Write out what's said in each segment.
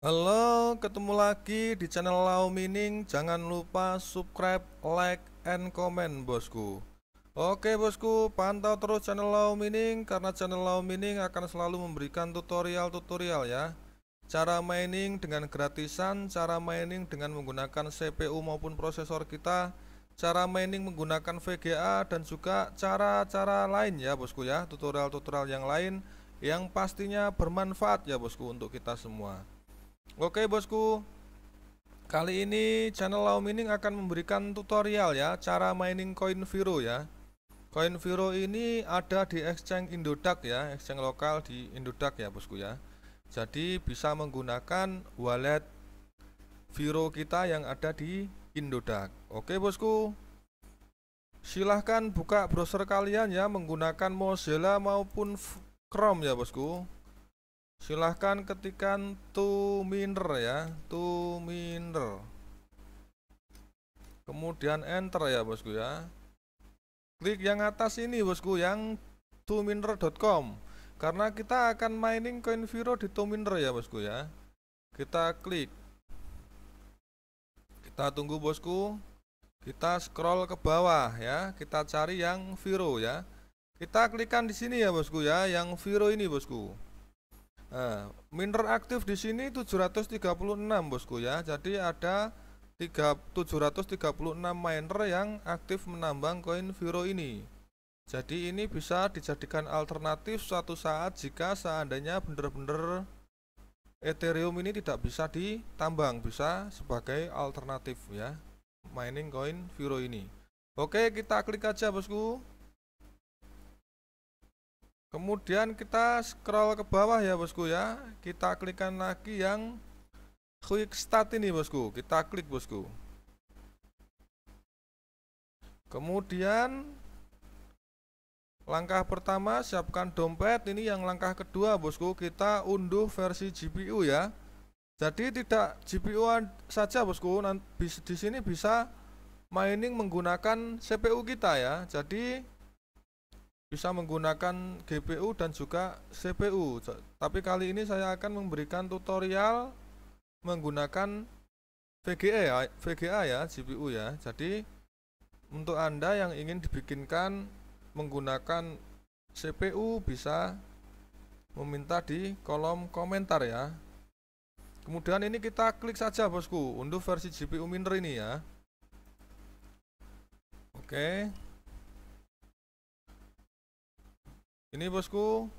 Halo, ketemu lagi di channel Lau Mining. Jangan lupa subscribe, like, and comment, bosku. Oke, bosku, pantau terus channel Lau Mining karena channel Lau Mining akan selalu memberikan tutorial-tutorial ya. Cara mining dengan gratisan, cara mining dengan menggunakan CPU maupun prosesor kita, cara mining menggunakan VGA dan juga cara-cara lain ya bosku ya tutorial-tutorial yang lain yang pastinya bermanfaat ya bosku untuk kita semua Oke bosku, kali ini channel Lau Mining akan memberikan tutorial ya, cara mining koin Viro ya. Koin Viro ini ada di exchange Indodax ya, exchange lokal di Indodax ya bosku ya. Jadi bisa menggunakan wallet Viro kita yang ada di Indodax. Oke bosku, silahkan buka browser kalian ya menggunakan Mozilla maupun Chrome ya bosku silahkan ketikkan to minor ya to minor kemudian enter ya bosku ya klik yang atas ini bosku yang to karena kita akan mining coin viro di to ya bosku ya kita klik kita tunggu bosku kita scroll ke bawah ya kita cari yang viro ya kita klikkan di sini ya bosku ya yang viro ini bosku Nah, eh, miner aktif di sini 736 bosku ya. Jadi ada 3, 736 miner yang aktif menambang koin Viro ini. Jadi ini bisa dijadikan alternatif suatu saat jika seandainya benar-benar Ethereum ini tidak bisa ditambang, bisa sebagai alternatif ya mining koin Viro ini. Oke, kita klik aja bosku kemudian kita scroll ke bawah ya bosku ya kita klikkan lagi yang quick start ini bosku kita klik bosku kemudian langkah pertama siapkan dompet ini yang langkah kedua bosku kita unduh versi GPU ya jadi tidak GPU saja bosku nanti di sini bisa mining menggunakan CPU kita ya jadi bisa menggunakan GPU dan juga CPU. Tapi kali ini saya akan memberikan tutorial menggunakan VGA ya, VGA ya, GPU ya. Jadi untuk Anda yang ingin dibikinkan menggunakan CPU bisa meminta di kolom komentar ya. Kemudian ini kita klik saja bosku untuk versi GPU Miner ini ya. Oke. Okay. ini bosku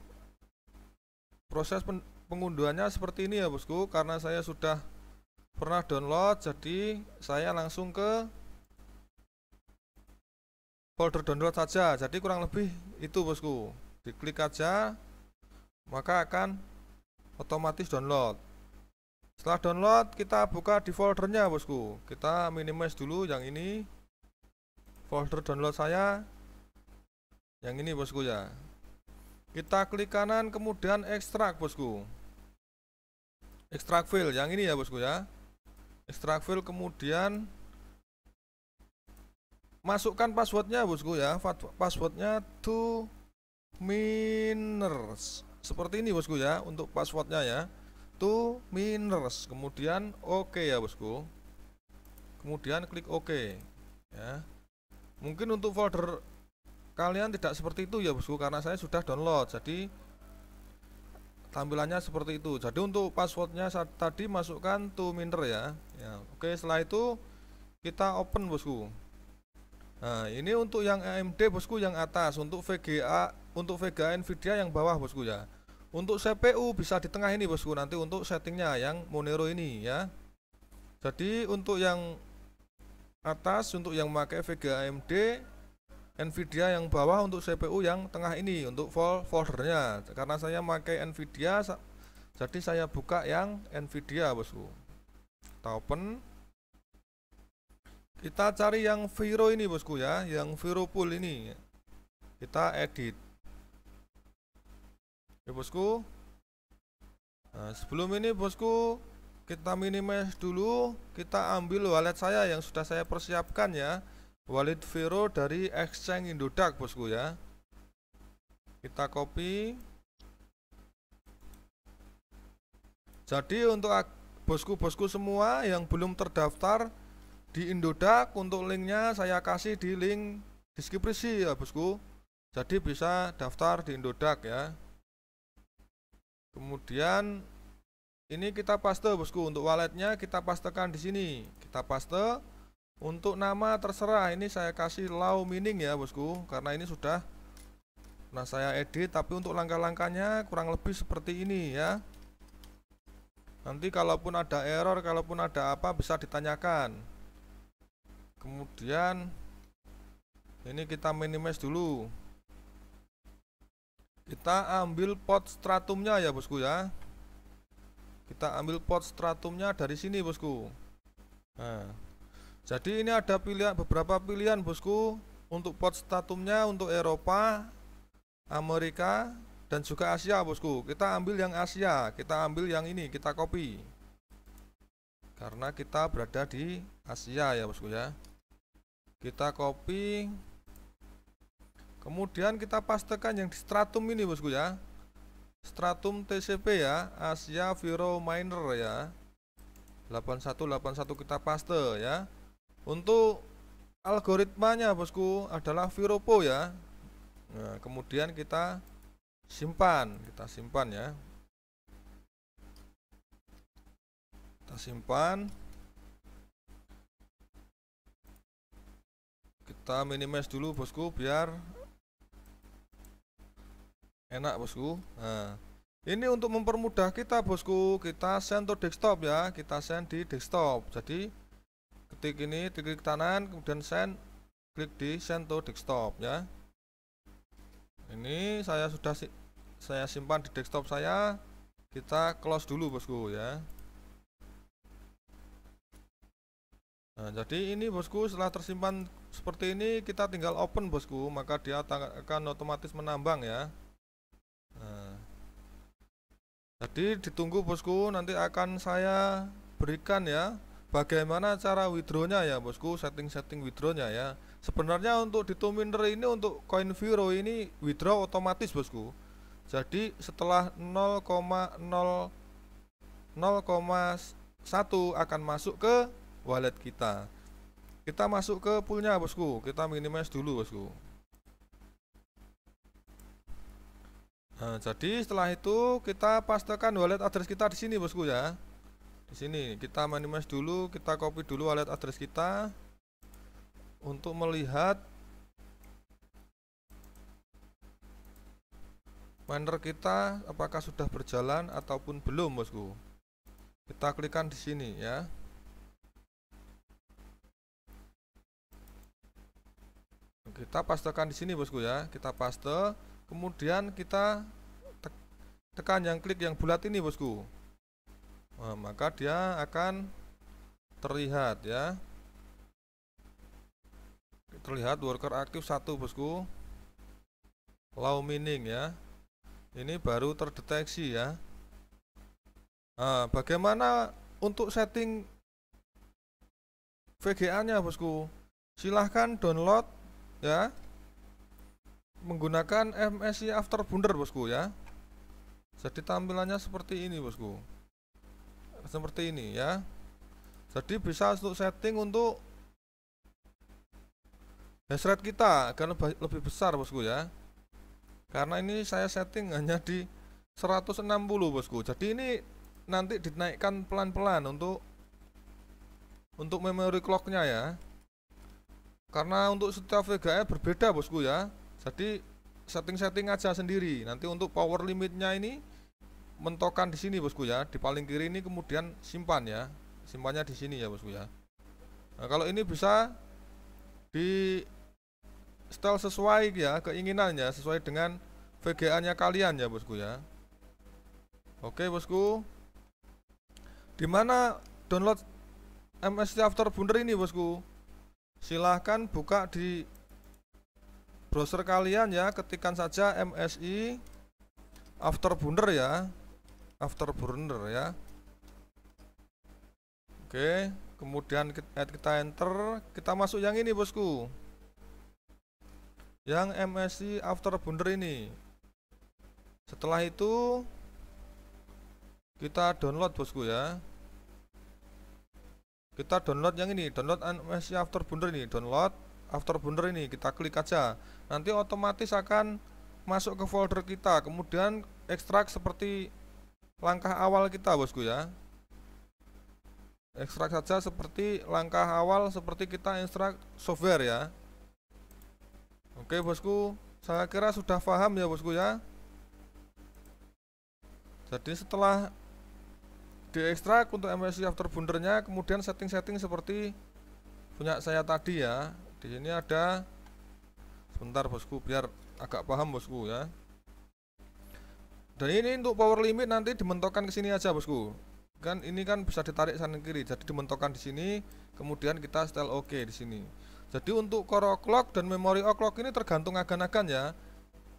proses pengunduhannya seperti ini ya bosku karena saya sudah pernah download jadi saya langsung ke folder download saja jadi kurang lebih itu bosku diklik aja maka akan otomatis download setelah download kita buka di foldernya bosku kita minimize dulu yang ini folder download saya yang ini bosku ya kita klik kanan kemudian ekstrak bosku. Ekstrak file yang ini ya bosku ya. Ekstrak file kemudian masukkan passwordnya bosku ya. Passwordnya to miners. Seperti ini bosku ya untuk passwordnya ya. To miners. Kemudian oke okay ya bosku. Kemudian klik oke okay. ya. Mungkin untuk folder kalian tidak seperti itu ya bosku karena saya sudah download jadi tampilannya seperti itu jadi untuk passwordnya tadi masukkan to minder ya, ya oke setelah itu kita open bosku nah ini untuk yang AMD bosku yang atas untuk VGA untuk VGA Nvidia yang bawah bosku ya untuk CPU bisa di tengah ini bosku nanti untuk settingnya yang Monero ini ya jadi untuk yang atas untuk yang memakai VGA AMD Nvidia yang bawah untuk CPU yang tengah ini untuk full foldernya karena saya pakai Nvidia jadi saya buka yang Nvidia bosku kita open kita cari yang Vero ini bosku ya yang Vero Pool ini kita edit ya bosku nah, sebelum ini bosku kita minimize dulu kita ambil wallet saya yang sudah saya persiapkan ya Wallet Vero dari Exchange Indodax bosku ya kita copy jadi untuk bosku-bosku semua yang belum terdaftar di Indodax untuk linknya saya kasih di link deskripsi ya bosku jadi bisa daftar di Indodax ya kemudian ini kita paste bosku untuk walletnya kita pastekan di sini kita paste untuk nama terserah ini saya kasih Lau mining ya bosku Karena ini sudah Nah saya edit tapi untuk langkah-langkahnya kurang lebih seperti ini ya Nanti kalaupun ada error kalaupun ada apa bisa ditanyakan Kemudian Ini kita minimize dulu Kita ambil pot stratumnya ya bosku ya Kita ambil pot stratumnya dari sini bosku Nah jadi ini ada pilihan beberapa pilihan bosku untuk pot statumnya untuk Eropa, Amerika dan juga Asia bosku. Kita ambil yang Asia, kita ambil yang ini, kita copy. Karena kita berada di Asia ya bosku ya. Kita copy. Kemudian kita pastekan yang di stratum ini bosku ya. Stratum TCP ya, Asia Viro Miner ya. 8181 kita paste ya. Untuk algoritmanya bosku adalah Viropo ya. Nah, kemudian kita simpan, kita simpan ya. Kita simpan. Kita minimize dulu bosku biar enak bosku. Nah, ini untuk mempermudah kita bosku, kita send to desktop ya, kita send di desktop. Jadi titik ini klik kanan kemudian send klik di send to desktop ya ini saya sudah si saya simpan di desktop saya kita close dulu bosku ya nah, jadi ini bosku setelah tersimpan seperti ini kita tinggal open bosku maka dia akan otomatis menambang ya nah, jadi ditunggu bosku nanti akan saya berikan ya bagaimana cara withdrawnya ya bosku setting-setting withdrawnya ya sebenarnya untuk di Tominer ini untuk coin Viro ini withdraw otomatis bosku jadi setelah 0,0 akan masuk ke wallet kita kita masuk ke poolnya bosku kita minimize dulu bosku nah, jadi setelah itu kita pastekan wallet address kita di sini bosku ya di sini kita minimize dulu kita copy dulu alat address kita untuk melihat miner kita apakah sudah berjalan ataupun belum bosku kita klikkan di sini ya kita pastekan di sini bosku ya kita paste kemudian kita tekan yang klik yang bulat ini bosku nah, maka dia akan terlihat ya terlihat worker aktif satu bosku low mining ya ini baru terdeteksi ya nah, bagaimana untuk setting VGA nya bosku silahkan download ya menggunakan MSI Afterburner bosku ya jadi tampilannya seperti ini bosku seperti ini ya jadi bisa untuk setting untuk hash rate kita akan lebih, lebih besar bosku ya karena ini saya setting hanya di 160 bosku jadi ini nanti dinaikkan pelan-pelan untuk untuk memory clocknya ya karena untuk setiap VGA berbeda bosku ya jadi setting-setting aja sendiri nanti untuk power limitnya ini mentokan di sini bosku ya di paling kiri ini kemudian simpan ya simpannya di sini ya bosku ya nah, kalau ini bisa di style sesuai ya keinginannya sesuai dengan VGA nya kalian ya bosku ya oke bosku dimana download MSC Afterburner ini bosku silahkan buka di browser kalian ya ketikan saja MSI Afterburner ya afterburner ya oke kemudian kita, kita enter kita masuk yang ini bosku yang MSC afterburner ini setelah itu kita download bosku ya kita download yang ini download MSC afterburner ini download afterburner ini kita klik aja nanti otomatis akan masuk ke folder kita kemudian ekstrak seperti langkah awal kita bosku ya ekstrak saja seperti langkah awal seperti kita ekstrak software ya oke bosku saya kira sudah paham ya bosku ya jadi setelah diekstrak untuk MSI after bundernya kemudian setting-setting seperti punya saya tadi ya di sini ada sebentar bosku biar agak paham bosku ya dan ini untuk power limit nanti dimentokkan ke sini aja bosku kan ini kan bisa ditarik sana kiri jadi dimentokkan di sini kemudian kita setel oke okay di sini jadi untuk core clock dan memory clock ini tergantung agan-agan ya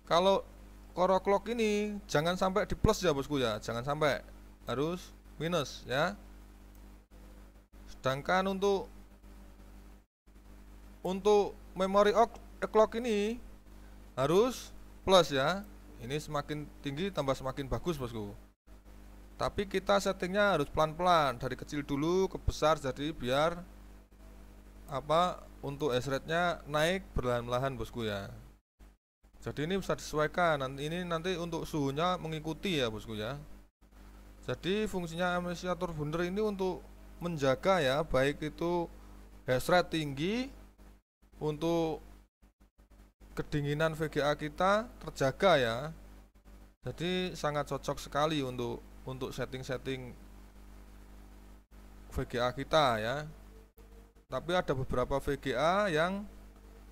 kalau core clock ini jangan sampai di plus ya bosku ya jangan sampai harus minus ya sedangkan untuk untuk memory clock ini harus plus ya ini semakin tinggi tambah semakin bagus bosku tapi kita settingnya harus pelan-pelan dari kecil dulu ke besar jadi biar apa untuk hash nya naik berlahan lahan bosku ya jadi ini bisa disesuaikan nanti ini nanti untuk suhunya mengikuti ya bosku ya jadi fungsinya amplificator bunder ini untuk menjaga ya baik itu hash tinggi untuk kedinginan VGA kita terjaga ya jadi sangat cocok sekali untuk untuk setting-setting VGA kita ya tapi ada beberapa VGA yang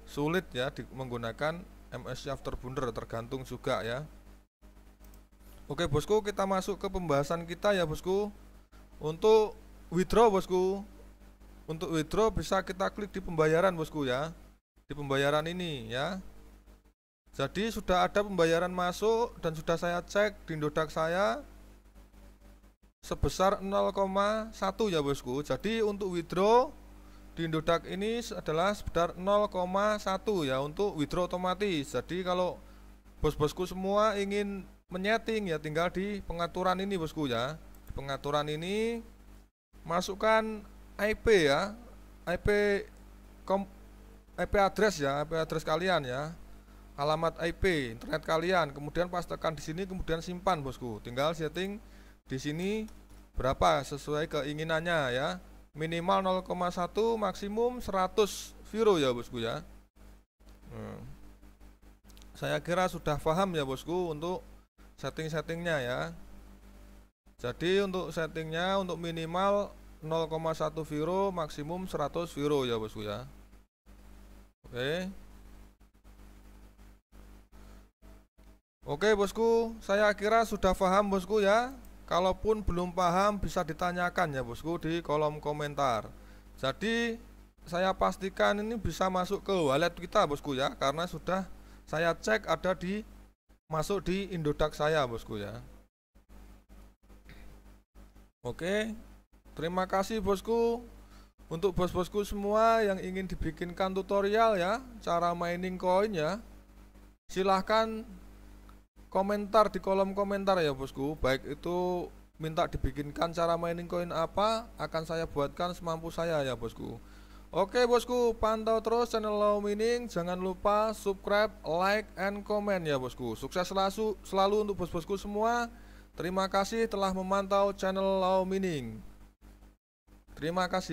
sulit ya di, menggunakan MS Afterburner tergantung juga ya Oke bosku kita masuk ke pembahasan kita ya bosku untuk withdraw bosku untuk withdraw bisa kita klik di pembayaran bosku ya di pembayaran ini ya jadi sudah ada pembayaran masuk dan sudah saya cek di Indodax saya sebesar 0,1 ya bosku. Jadi untuk withdraw di Indodax ini adalah sebesar 0,1 ya untuk withdraw otomatis. Jadi kalau bos-bosku semua ingin menyeting ya tinggal di pengaturan ini bosku ya. Di pengaturan ini masukkan IP ya. IP IP address ya, IP address kalian ya alamat IP internet kalian kemudian pastekan di sini kemudian simpan bosku tinggal setting di sini berapa sesuai keinginannya ya minimal 0,1 maksimum 100 viro ya bosku ya hmm. saya kira sudah paham ya bosku untuk setting-settingnya ya jadi untuk settingnya untuk minimal 0,1 viro maksimum 100 viro ya bosku ya oke okay. Oke bosku, saya kira sudah paham bosku ya. Kalaupun belum paham bisa ditanyakan ya bosku di kolom komentar. Jadi saya pastikan ini bisa masuk ke wallet kita bosku ya, karena sudah saya cek ada di masuk di Indodax saya bosku ya. Oke, terima kasih bosku. Untuk bos-bosku semua yang ingin dibikinkan tutorial ya, cara mining coin ya, silahkan komentar di kolom komentar ya bosku baik itu minta dibikinkan cara mining koin apa akan saya buatkan semampu saya ya bosku Oke bosku, pantau terus channel Low Mining. Jangan lupa subscribe, like, and comment ya bosku. Sukses selalu, selalu untuk bos-bosku semua. Terima kasih telah memantau channel Low Mining. Terima kasih.